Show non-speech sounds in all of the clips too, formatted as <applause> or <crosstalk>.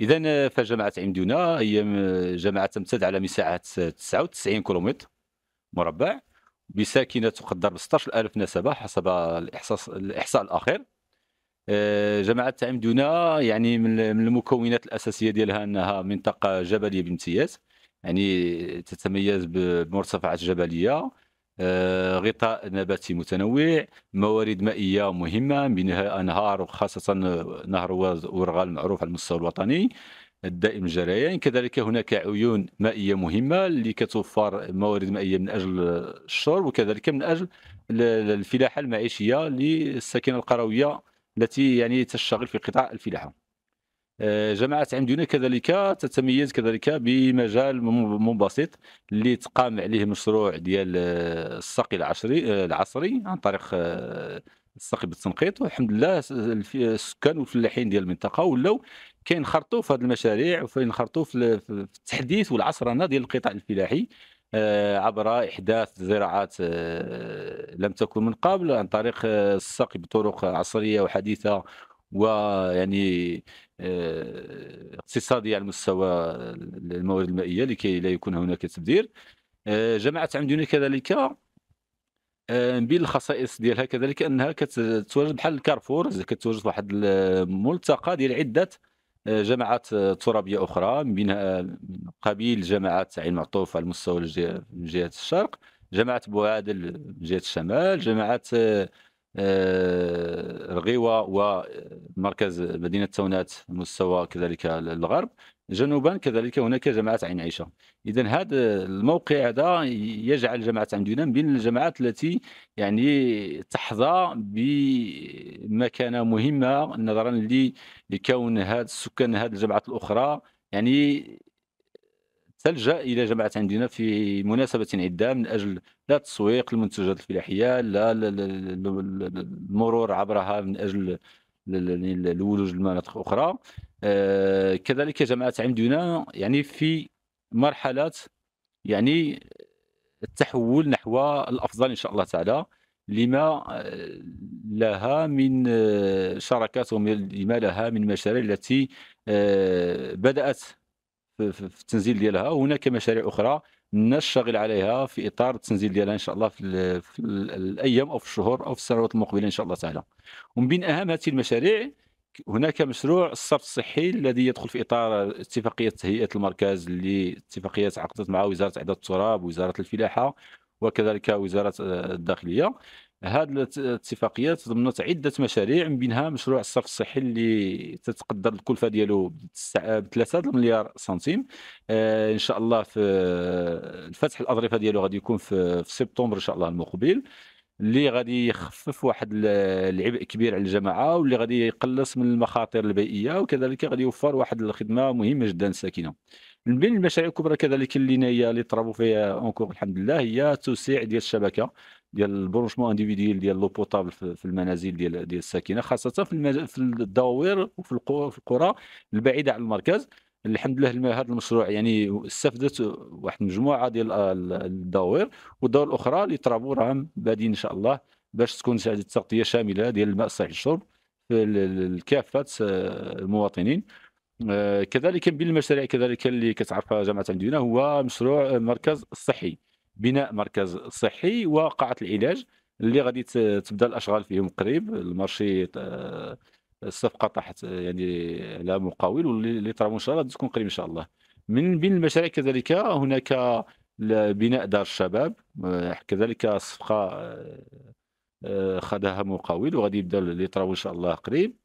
اذا فجامعه دونا هي جامعه تمتد على مساحه 99 كيلومتر مربع بساكنه تقدر ب 16000 نسبه حسب الاحصاء الاحصاء الاخير آه، جامعه دونا يعني من المكونات الاساسيه ديالها انها منطقه جبليه بامتياز يعني تتميز بمرتفعات جبليه آه، غطاء نباتي متنوع موارد مائية مهمة منها أنهار وخاصه نهر ورغال المعروف على المستوى الوطني الدائم الجريان كذلك هناك عيون مائية مهمة اللي كتوفر موارد مائية من أجل الشرب وكذلك من أجل الفلاحة المعيشية للساكنة القروية التي يعني تشتغل في قطاع الفلاحة آه، جامعه عمدونه كذلك تتميز كذلك بمجال منبسط اللي تقام عليه مشروع ديال آه، السقي العصري آه، العصري عن طريق السقي بالتنقيط والحمد لله السكان والفلاحين ديال المنطقه ولاو كينخرطوا في هذه المشاريع وكينخرطوا في التحديث والعصرنه ديال القطاع الفلاحي عبر احداث زراعات لم تكن من قبل عن طريق السقي بطرق عصريه وحديثه ويعني آه، اقتصادية على مستوى الموارد المائية لكي لا يكون هناك تبذير آه، جماعة عمدوني كذلك من آه، بين الخصائص ديالها كذلك انها كتتواجد بحال الكارفور كتتواجد واحد الملتقى ديال عده جماعات ترابيه اخرى من بينها قبيل جماعه عين معطوف على المستوى من جهه الشرق جماعه بوعادل من جهه الشمال جماعه آه، الغيوه ومركز مدينه تونات مستوى كذلك الغرب جنوبا كذلك هناك جماعه عين عيشه اذا هذا الموقع هذا يجعل جماعه عين عمدينان بين الجماعات التي يعني تحظى بمكانه مهمه نظرا لكون هذا السكان هذه الجماعات الاخرى يعني تلجا الى جماعه عندنا في مناسبه عده من اجل لا تسويق المنتجات الفلاحيه لا المرور عبرها من اجل الولوج لمناطق اخرى آه، كذلك جماعه عندنا يعني في مرحله يعني التحول نحو الافضل ان شاء الله تعالى لما آه، لها من آه، شراكات ولما لها من مشاريع التي بدات في, في التنزيل ديالها وهناك مشاريع اخرى نشتغل عليها في اطار التنزيل ديالها ان شاء الله في, في الايام او في الشهور او في السنوات المقبله ان شاء الله تعالى ومن بين اهم هذه المشاريع هناك مشروع الصرف الصحي الذي يدخل في اطار اتفاقيه تهيئه المركز اللي اتفاقيه عقدت مع وزاره اعداد التراب وزاره الفلاحه وكذلك وزاره الداخليه هذه الاتفاقيات ضمنت عده مشاريع من بينها مشروع الصرف الصحي اللي تتقدر الكلفه ديالو ب 3 مليار سنتيم آه، ان شاء الله في الفتح الاظرفه ديالو غادي يكون في, سبتمبر ان شاء الله المقبل اللي غادي يخفف واحد العبء كبير على الجماعه واللي غادي يقلص من المخاطر البيئيه وكذلك غادي يوفر واحد الخدمه مهمه جدا الساكنه من بين المشاريع الكبرى كذلك اللي هي اللي طربوا فيها اونكور الحمد لله هي توسيع ديال الشبكه ديال البرونشمون انديفيديل ديال لو بوطابل في المنازل ديال ديال الساكنه خاصه في المز... في الدواوير وفي القرى البعيده عن المركز الحمد لله هذا المشروع يعني استفدت واحد المجموعه ديال الدواوير والدور الاخرى اللي طرابو راهم بادين ان شاء الله باش تكون هذه التغطيه شامله ديال الماء الصحي الشرب لكافه آه، المواطنين آه، كذلك من المشاريع كذلك اللي كتعرفها جامعه المدينه هو مشروع مركز الصحي بناء مركز صحي وقاعه العلاج اللي غادي تبدا الاشغال فيهم قريب المارشي آه، الصفقه طاحت آه، يعني على مقاول واللي طرامو ان شاء الله تكون قريب ان شاء الله من بين المشاريع كذلك هناك بناء دار الشباب آه، كذلك صفقه خدها مقاول وغادي يبدا اللي طراو ان شاء الله قريب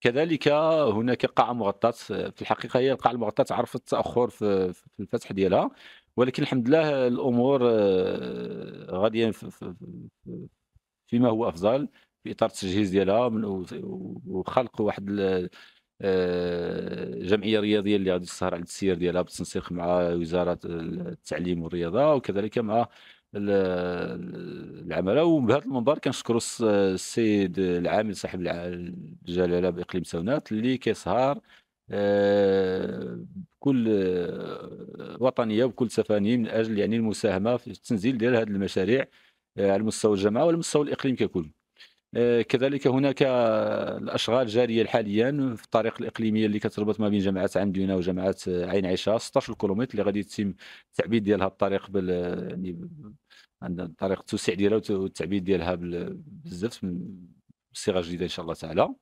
كذلك هناك قاعه مغطاه في الحقيقه هي القاعه المغطاه عرفت تاخر في الفتح ديالها ولكن الحمد لله الامور آه، غاديه فيما هو افضل في اطار التجهيز ديالها وخلق واحد آه، جمعيه رياضيه اللي غادي تسهر على التسيير ديالها بالتنسيق مع وزاره التعليم والرياضه وكذلك مع العماله وبهذا المنظر كنشكر السيد العامل صاحب الجلاله باقليم ساونات اللي كيسهر آه، بكل آه، وطنيه وبكل سفانيه من اجل يعني المساهمه في التنزيل ديال هذه المشاريع آه، على مستوى الجامعه وعلى مستوى الاقليم ككل آه، كذلك هناك الاشغال جاريه حاليا في الطريق الاقليميه اللي كتربط ما بين جامعه دينا وجامعه عين عيشه 16 كيلومتر اللي غادي يتم التعبيد ديالها الطريق بال يعني عندنا الطريق التوسيع ديالها والتعبيد ديالها بالزفت من جديده ان شاء الله تعالى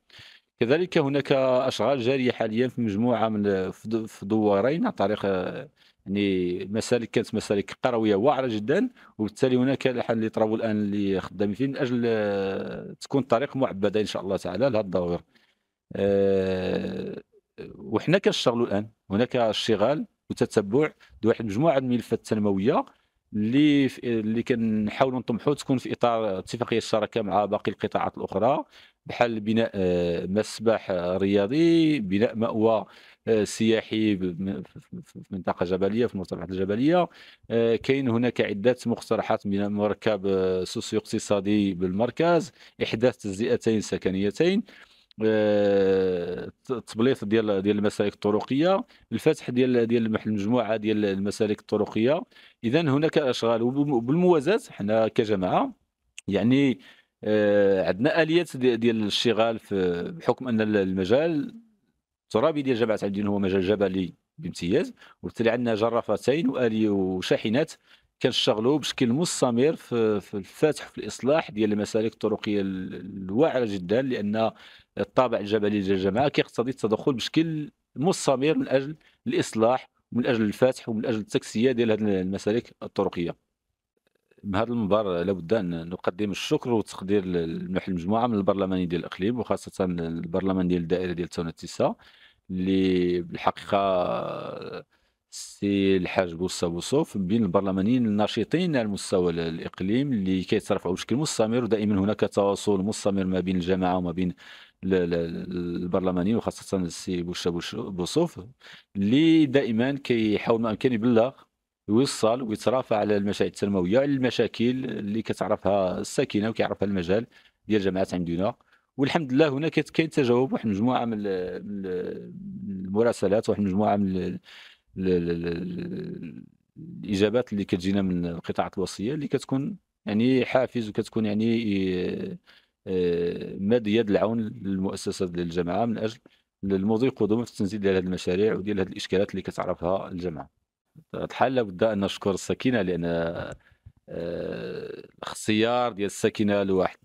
كذلك هناك اشغال جاريه حاليا في مجموعه من في دوارين عن طريق يعني مسالك كانت مسالك قرويه واعره جدا وبالتالي هناك الحان اللي طراو الان اللي خدامين فيه من اجل تكون طريق معبده ان شاء الله تعالى لهذا الدوار آه، وحنا كنشتغلوا الان هناك اشتغال وتتبع لواحد مجموعه من الملفات التنمويه اللي اللي كنحاولوا نطمحوا تكون في اطار اتفاقيه الشراكه مع باقي القطاعات الاخرى بحال بناء آه، مسبح رياضي بناء مأوى آه، سياحي في منطقه جبليه في المرتفعات الجبليه آه، كاين هناك عده مقترحات من مركب سوسيو اقتصادي بالمركز احداث تجزئتين سكنيتين التبليط ديال ديال المسالك الطرقيه الفتح ديال ديال المجموعه ديال المسالك الطرقيه اذا هناك اشغال وبالموازاه حنا كجماعه يعني آه، عندنا اليات ديال الاشتغال بحكم ان المجال الترابي ديال جامعه عبد هو مجال جبلي بامتياز وبالتالي عندنا جرافتين والي وشاحنات كنشتغلوا بشكل مستمر في, في الفتح في الاصلاح ديال المسالك الطرقيه الواعره جدا لان الطابع الجبلي ديال الجامعه كيقتضي التدخل بشكل مستمر من اجل الاصلاح ومن اجل الفتح ومن اجل التكسيه ديال هذه المسالك الطرقيه بهذا المبادرة لابد أن نقدم الشكر والتقدير لمنح المجموعة من البرلماني ديال الإقليم وخاصة البرلمان ديال الدائرة ديال تاون التسعة اللي بالحقيقة السي الحاج بوصة بوصوف بين البرلمانيين الناشطين على المستوى الإقليم اللي كيتصرفوا بشكل مستمر ودائما هناك تواصل مستمر ما بين الجماعة وما بين البرلمانيين وخاصة السي بوشة بوصوف اللي دائما كيحاول ما أمكن يبلغ يوصل ويترافع على المشاكل التنمويه المشاكل اللي كتعرفها الساكنه وكيعرفها المجال ديال جامعات عندنا والحمد لله هنا كاين تجاوب واحد المجموعه من المراسلات واحد المجموعه من الاجابات اللي كتجينا من القطاعات الوصيه اللي كتكون يعني حافز وكتكون يعني آه، آه، مد يد العون للمؤسسه ديال الجامعه من اجل المضي قدوم في التنزيل ديال هذه المشاريع وديال هذه الاشكالات اللي كتعرفها الجامعه الحال بدأ أن نشكر السكينة لأن آه، الاختيار ديال السكينة لواحد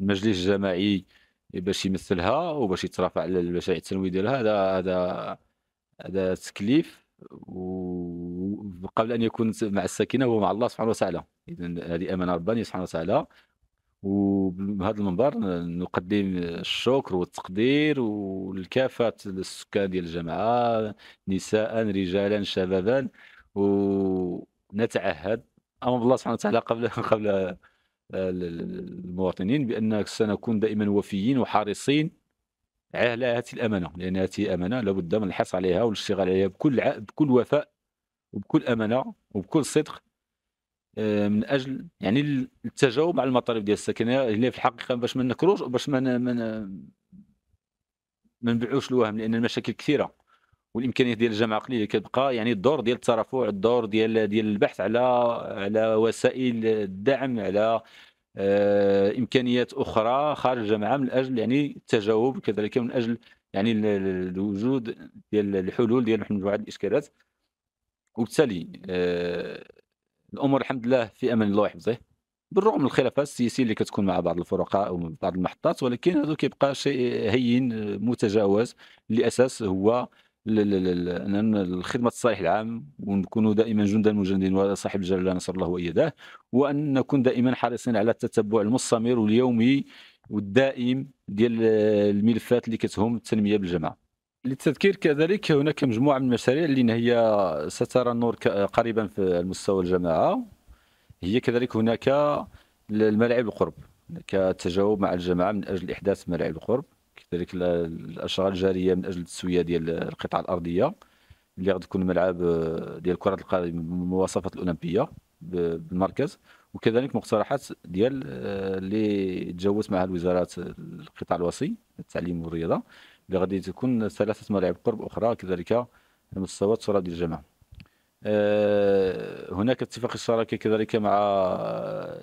المجلس الجماعي باش يمثلها وباش يترافع على المشاريع التنموية ديالها هذا هذا هذا تكليف وقبل ان يكون مع السكينه هو مع الله سبحانه وتعالى اذا هذه امانه ربانيه سبحانه وتعالى وبهذا المنبر نقدم الشكر والتقدير لكافة السكان ديال الجامعة نساء رجالا شبابا ونتعهد أمام الله سبحانه وتعالى قبل <laughs> قبل آه، المواطنين بأن سنكون دائما وفيين وحريصين على هذه الأمانة لأن هذه أمانة لابد من الحرص عليها والاشتغال عليها بكل بكل وفاء وبكل أمانة وبكل صدق آه، من اجل يعني التجاوب على المطالب ديال الساكنه اللي في الحقيقه باش ما نكروش باش ما ما نبيعوش الوهم لان المشاكل كثيره والامكانيات ديال الجامعه قليله كتبقى يعني الدور ديال الترافع الدور ديال ديال البحث على على وسائل الدعم على آه، امكانيات اخرى خارج الجامعه من اجل يعني التجاوب كذلك من اجل يعني الوجود ديال الحلول ديال مجموعه الاشكالات وبالتالي آه، الامور الحمد لله في امان الله يحفظه بالرغم من الخلافات السياسيه اللي كتكون مع بعض الفرقاء وبعض المحطات ولكن هذا كيبقى شيء هين متجاوز لاساس هو الخدمه الصالح العام ونكون دائما جندا مجندين وصاحب الجلاله نسال الله وايداه وان نكون دائما حريصين على التتبع المستمر واليومي والدائم ديال الملفات اللي كتهم التنميه بالجماعه للتذكير كذلك هناك مجموعة من المشاريع اللي هي سترى النور قريبا في المستوى الجماعة هي كذلك هناك الملاعب القرب كتجاوب مع الجماعة من أجل إحداث ملاعب القرب كذلك الأشغال الجارية من أجل التسوية ديال القطع الأرضية اللي غادي تكون ملعب آه، ديال كرة القدم بالمواصفات الأولمبية بالمركز وكذلك مقترحات ديال آه، اللي تجاوبت معها الوزارات آه، القطاع الوصي التعليم والرياضه اللي غادي تكون ثلاثه ملاعب قرب اخرى كذلك مستوى صوره ديال الجماعه آه، هناك اتفاق الشراكه كذلك مع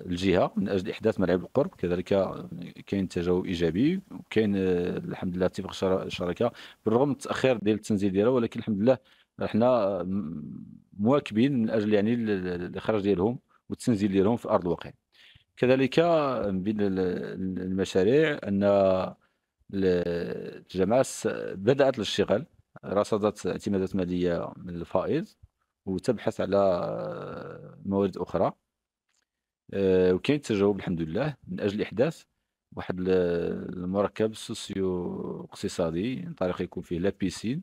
الجهه من اجل احداث ملاعب القرب كذلك كاين تجاوب ايجابي وكاين آه، الحمد لله اتفاق الشراكه بالرغم من التاخير ديال التنزيل ديالها ولكن الحمد لله احنا آه، مواكبين من اجل يعني الاخراج ديالهم والتنزيل ديالهم في ارض الواقع كذلك من بين المشاريع ان الجماعة بدأت الاشتغال رصدت اعتمادات مالية من الفائض وتبحث على آه، موارد أخرى آه، وكاين تجاوب الحمد لله من أجل إحداث واحد المركب سوسيو اقتصادي عن طريق يكون فيه لابيسين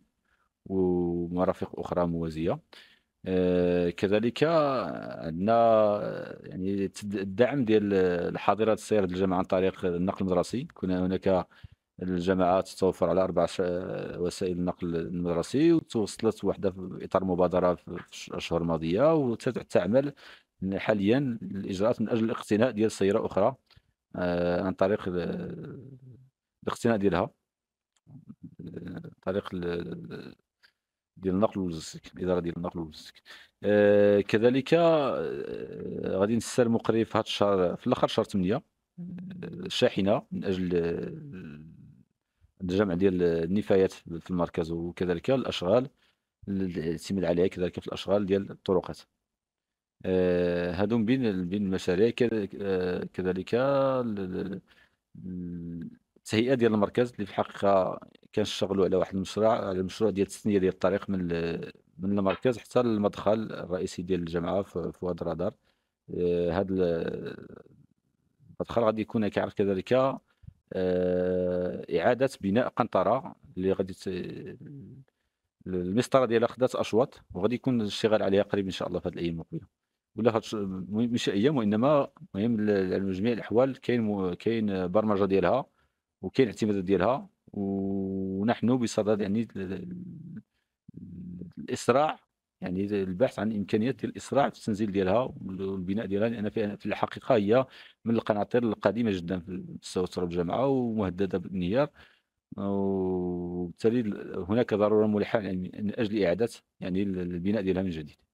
ومرافق أخرى موازية آه، كذلك عندنا يعني الدعم ديال الحاضرات السيارة الجامعه عن طريق النقل المدرسي كنا هناك الجامعات توفر على اربع وسائل النقل المدرسي وتوصلت وحده في اطار مبادره في الاشهر الماضيه وتعمل حاليا الاجراءات من اجل الاقتناء ديال سياره اخرى آه، عن طريق الاقتناء ديالها عن طريق ديال النقل واللوجستيك الاداره ديال النقل واللوجستيك آه، كذلك آه، غادي نستلموا قريب في هذا الشهر في الاخر شهر 8 شاحنه من اجل الجمع ديال النفايات في المركز وكذلك الاشغال الاعتماد عليها كذلك في الاشغال ديال الطرقات آه، هادو بين بين المشاريع آه، كذلك التهيئه ديال المركز اللي في الحقيقه كنشتغلوا على واحد المشروع على المشروع ديال التسنيه ديال الطريق من من المركز حتى المدخل الرئيسي ديال الجامعه في واد رادار هذا آه، هاد المدخل غادي يكون كيعرف كذلك آه، اعاده بناء قنطره اللي غادي المسطره ديالها خدات اشواط وغادي يكون الاشتغال عليها قريب ان شاء الله في هذه الايام المقبله ولا مش ايام وانما المهم على جميع الاحوال كاين كاين برمجه ديالها وكاين اعتمادات ديالها ونحن بصدد يعني الاسراع يعني البحث عن امكانيات الاسراع في التنزيل ديالها والبناء ديالها لان في الحقيقه هي من القناطر القديمه جدا في مستوى تراب الجامعه ومهدده بالانهيار وبالتالي هناك ضروره ملحه يعني من اجل اعاده يعني البناء ديالها من جديد